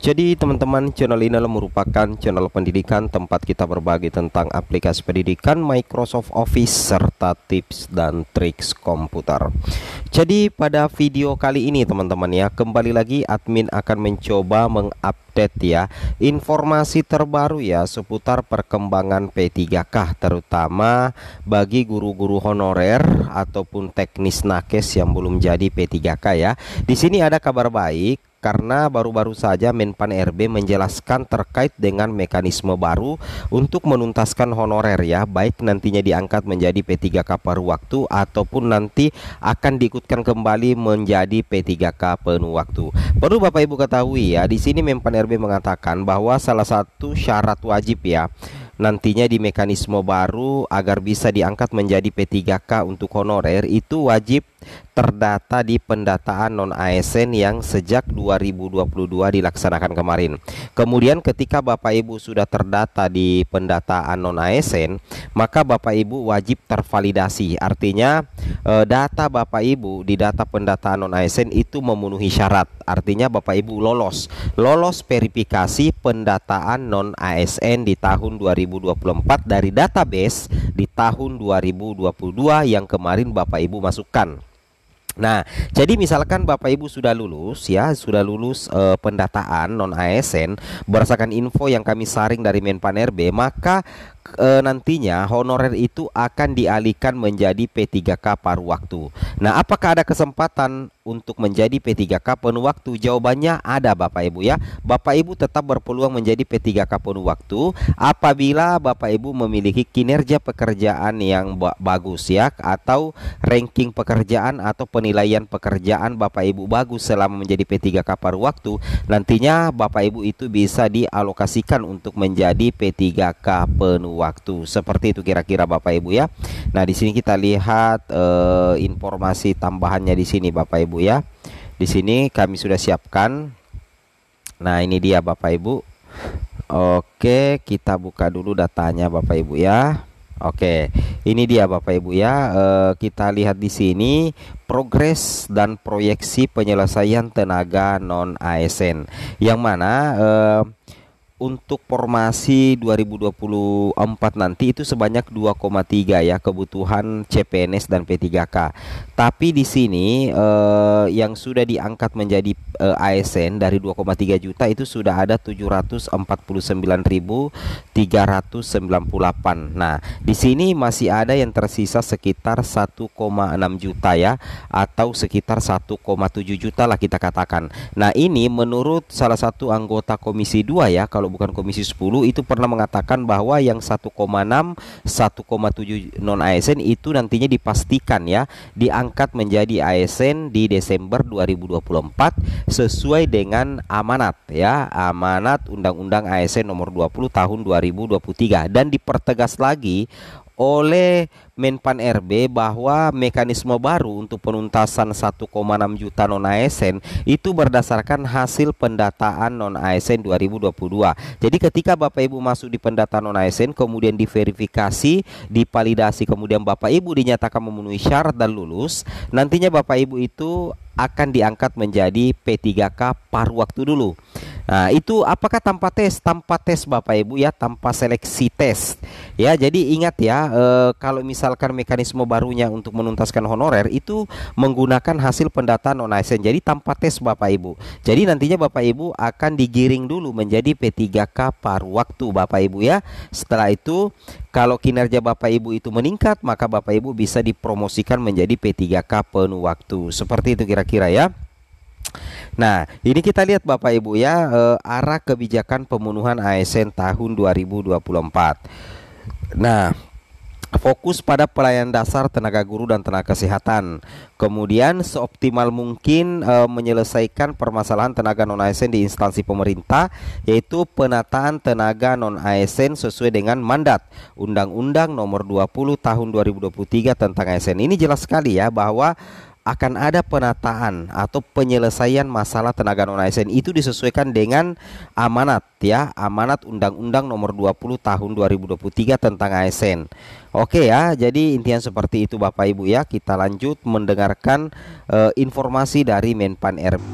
jadi teman-teman channel ini merupakan channel pendidikan tempat kita berbagi tentang aplikasi pendidikan Microsoft Office serta tips dan triks komputer Jadi pada video kali ini teman-teman ya kembali lagi admin akan mencoba mengupdate ya informasi terbaru ya seputar perkembangan P3K terutama bagi guru-guru honorer ataupun teknis nakes yang belum jadi P3K ya Di sini ada kabar baik karena baru-baru saja Menpan RB menjelaskan terkait dengan mekanisme baru untuk menuntaskan honorer ya baik nantinya diangkat menjadi P3K waktu ataupun nanti akan diikutkan kembali menjadi P3K penuh waktu. Perlu Bapak Ibu ketahui ya di sini Menpan RB mengatakan bahwa salah satu syarat wajib ya nantinya di mekanisme baru agar bisa diangkat menjadi P3K untuk honorer itu wajib terdata di pendataan non ASN yang sejak 2022 dilaksanakan kemarin. Kemudian ketika Bapak Ibu sudah terdata di pendataan non ASN, maka Bapak Ibu wajib tervalidasi. Artinya e, data Bapak Ibu di data pendataan non ASN itu memenuhi syarat. Artinya Bapak Ibu lolos, lolos verifikasi pendataan non ASN di tahun 2024 dari database di tahun 2022 yang kemarin Bapak Ibu masukkan. Nah, jadi misalkan Bapak Ibu sudah lulus ya, sudah lulus e, pendataan non ASN berdasarkan info yang kami saring dari Menpan RB, maka e, nantinya honorer itu akan dialihkan menjadi P3K paruh waktu. Nah, apakah ada kesempatan untuk menjadi P3K penuh waktu? Jawabannya ada Bapak Ibu ya. Bapak Ibu tetap berpeluang menjadi P3K penuh waktu apabila Bapak Ibu memiliki kinerja pekerjaan yang bagus ya atau ranking pekerjaan atau penilaian pekerjaan Bapak Ibu bagus selama menjadi P3K paruh waktu. Nantinya Bapak Ibu itu bisa dialokasikan untuk menjadi P3K penuh waktu. Seperti itu kira-kira Bapak Ibu ya. Nah, di sini kita lihat eh, informasi tambahannya di sini Bapak Ibu ya. Di sini kami sudah siapkan. Nah, ini dia Bapak Ibu. Oke, kita buka dulu datanya Bapak Ibu ya. Oke, ini dia Bapak Ibu ya. E, kita lihat di sini progres dan proyeksi penyelesaian tenaga non ASN. Yang mana e, untuk formasi 2024 nanti itu sebanyak 2,3 ya kebutuhan CPNS dan P3K. Tapi di sini eh, yang sudah diangkat menjadi eh, ASN dari 2,3 juta itu sudah ada 749.398. Nah, di sini masih ada yang tersisa sekitar 1,6 juta ya atau sekitar 1,7 juta lah kita katakan. Nah, ini menurut salah satu anggota Komisi 2 ya kalau kalau bukan komisi 10 itu pernah mengatakan bahwa yang 1,6 1,7 non ASN itu nantinya dipastikan ya diangkat menjadi ASN di Desember 2024 sesuai dengan amanat ya amanat Undang-Undang ASN nomor 20 tahun 2023 dan dipertegas lagi oleh Menpan RB bahwa mekanisme baru untuk penuntasan 1,6 juta non ASN itu berdasarkan hasil pendataan non ASN 2022. Jadi ketika Bapak Ibu masuk di pendataan non ASN kemudian diverifikasi, dipalidasi kemudian Bapak Ibu dinyatakan memenuhi syarat dan lulus, nantinya Bapak Ibu itu akan diangkat menjadi P3K paruh waktu dulu. Nah, itu apakah tanpa tes? Tanpa tes Bapak Ibu ya, tanpa seleksi tes. Ya, jadi ingat ya, e, kalau misalnya misalkan mekanisme barunya untuk menuntaskan honorer itu menggunakan hasil pendataan non ASN. Jadi tanpa tes Bapak Ibu. Jadi nantinya Bapak Ibu akan digiring dulu menjadi P3K par waktu Bapak Ibu ya. Setelah itu kalau kinerja Bapak Ibu itu meningkat maka Bapak Ibu bisa dipromosikan menjadi P3K penuh waktu. Seperti itu kira-kira ya. Nah, ini kita lihat Bapak Ibu ya eh, arah kebijakan pemenuhan ASN tahun 2024. Nah, fokus pada pelayanan dasar tenaga guru dan tenaga kesehatan. Kemudian seoptimal mungkin e, menyelesaikan permasalahan tenaga non ASN di instansi pemerintah yaitu penataan tenaga non ASN sesuai dengan mandat Undang-Undang Nomor 20 Tahun 2023 tentang ASN. Ini jelas sekali ya bahwa akan ada penataan atau penyelesaian masalah tenaga non ASN itu disesuaikan dengan amanat ya, amanat Undang-Undang Nomor 20 Tahun 2023 tentang ASN. Oke ya, jadi intinya seperti itu Bapak Ibu ya. Kita lanjut mendengarkan uh, informasi dari Menpan RB.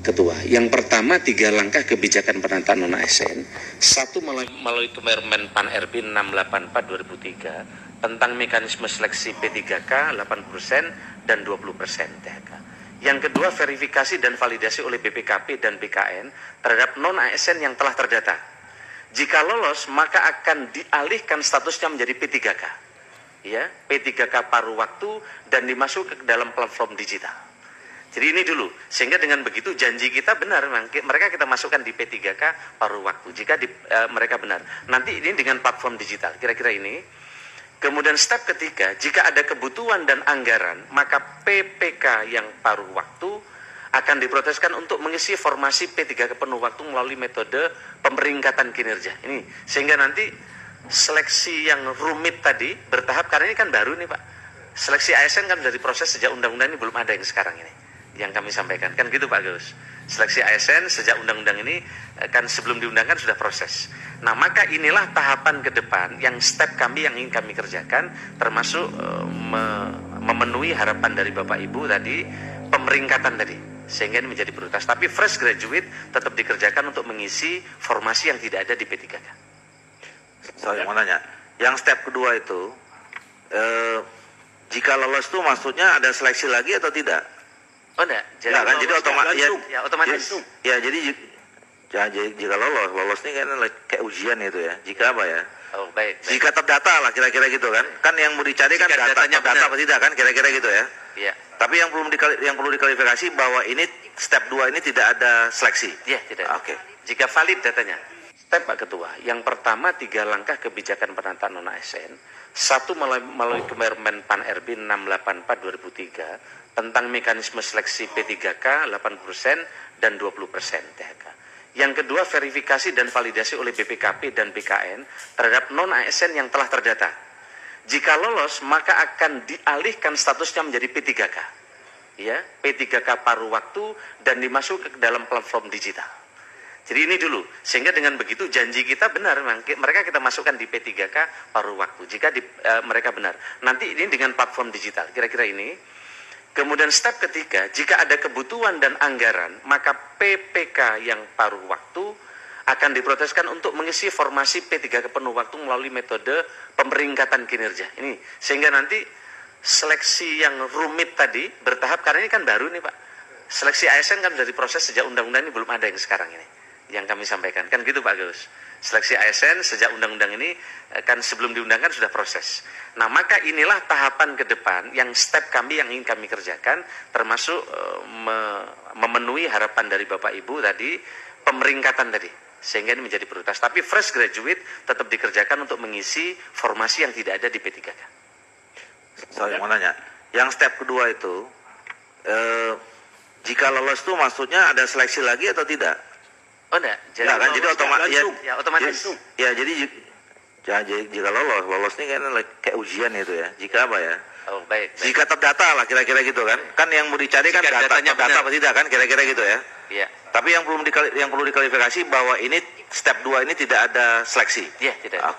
Ketua, yang pertama tiga langkah kebijakan penataan non ASN. Satu melalui Kemenpan RB 684 2003 tentang mekanisme seleksi P3K 8% dan 20% THK. Yang kedua, verifikasi dan validasi oleh BPKP dan BKN terhadap non-ASN yang telah terdata. Jika lolos, maka akan dialihkan statusnya menjadi P3K. Ya, P3K paruh waktu dan dimasuk ke dalam platform digital. Jadi ini dulu, sehingga dengan begitu janji kita benar, mereka kita masukkan di P3K paruh waktu jika di, e, mereka benar. Nanti ini dengan platform digital, kira-kira ini Kemudian step ketiga, jika ada kebutuhan dan anggaran, maka PPK yang paruh waktu akan diproteskan untuk mengisi formasi P3 ke penuh waktu melalui metode pemeringkatan kinerja. Ini sehingga nanti seleksi yang rumit tadi bertahap karena ini kan baru nih Pak. Seleksi ASN kan dari proses sejak undang-undang ini belum ada yang sekarang ini yang kami sampaikan kan gitu Pak Gus seleksi ASN sejak undang-undang ini eh, kan sebelum diundangkan sudah proses nah maka inilah tahapan ke depan yang step kami yang ingin kami kerjakan termasuk eh, me memenuhi harapan dari Bapak Ibu tadi pemeringkatan tadi sehingga ini menjadi prioritas tapi fresh graduate tetap dikerjakan untuk mengisi formasi yang tidak ada di P3K saya mau nanya yang step kedua itu eh, jika lolos itu maksudnya ada seleksi lagi atau tidak Oh enggak, jadi, nah, kan, jadi otomatis ya, iya. ya, otomatis. Ya, jadi ya, jika lolos, lolos ini kan kayak ujian itu ya. Jika apa ya? Oh, baik, baik. Jika terdata lah kira-kira gitu kan. Iya. Kan yang mau dicari kan datanya data apa tidak kan kira-kira gitu ya. Iya. Tapi yang belum yang perlu diklarifikasi bahwa ini step 2 ini tidak ada seleksi. Iya, tidak. Oke. Okay. Jika valid datanya. Step Pak Ketua, yang pertama tiga langkah kebijakan penataan non ASN. Satu melalui Kemenpan RB 684 2003 tentang mekanisme seleksi P3K 8% dan 20% THK. Yang kedua, verifikasi dan validasi oleh BPKP dan BKN terhadap non-ASN yang telah terdata. Jika lolos, maka akan dialihkan statusnya menjadi P3K. Ya, P3K paruh waktu dan dimasuk ke dalam platform digital. Jadi ini dulu, sehingga dengan begitu janji kita benar, mereka kita masukkan di P3K paruh waktu, jika di, e, mereka benar. Nanti ini dengan platform digital, kira-kira ini Kemudian step ketiga, jika ada kebutuhan dan anggaran, maka PPK yang paruh waktu akan diproteskan untuk mengisi formasi P3 ke penuh waktu melalui metode pemeringkatan kinerja. Ini sehingga nanti seleksi yang rumit tadi bertahap karena ini kan baru nih Pak. Seleksi ASN kan dari proses sejak undang-undang ini belum ada yang sekarang ini yang kami sampaikan. Kan gitu Pak Gus. Seleksi ASN sejak undang-undang ini eh, kan sebelum diundangkan sudah proses. Nah, maka inilah tahapan ke depan yang step kami yang ingin kami kerjakan termasuk eh, me memenuhi harapan dari Bapak Ibu tadi pemeringkatan tadi sehingga ini menjadi prioritas. Tapi fresh graduate tetap dikerjakan untuk mengisi formasi yang tidak ada di P3K. Saya mau nanya, yang step kedua itu, eh, jika lolos itu maksudnya ada seleksi lagi atau tidak? Oh enggak, jadi, nah, kan, jadi otomatis ya, ya, otomatis. Ya, ya jadi ya, jika lolos, lolos ini kan kayak ujian itu ya. Jika apa ya? Oh, baik, baik. Jika terdata lah kira-kira gitu kan. Kan yang mau dicari kan jika kan data datanya data apa tidak kan kira-kira gitu ya. Iya. Tapi yang belum dikali, yang perlu diklarifikasi bahwa ini step 2 ini tidak ada seleksi. Iya, tidak. Okay.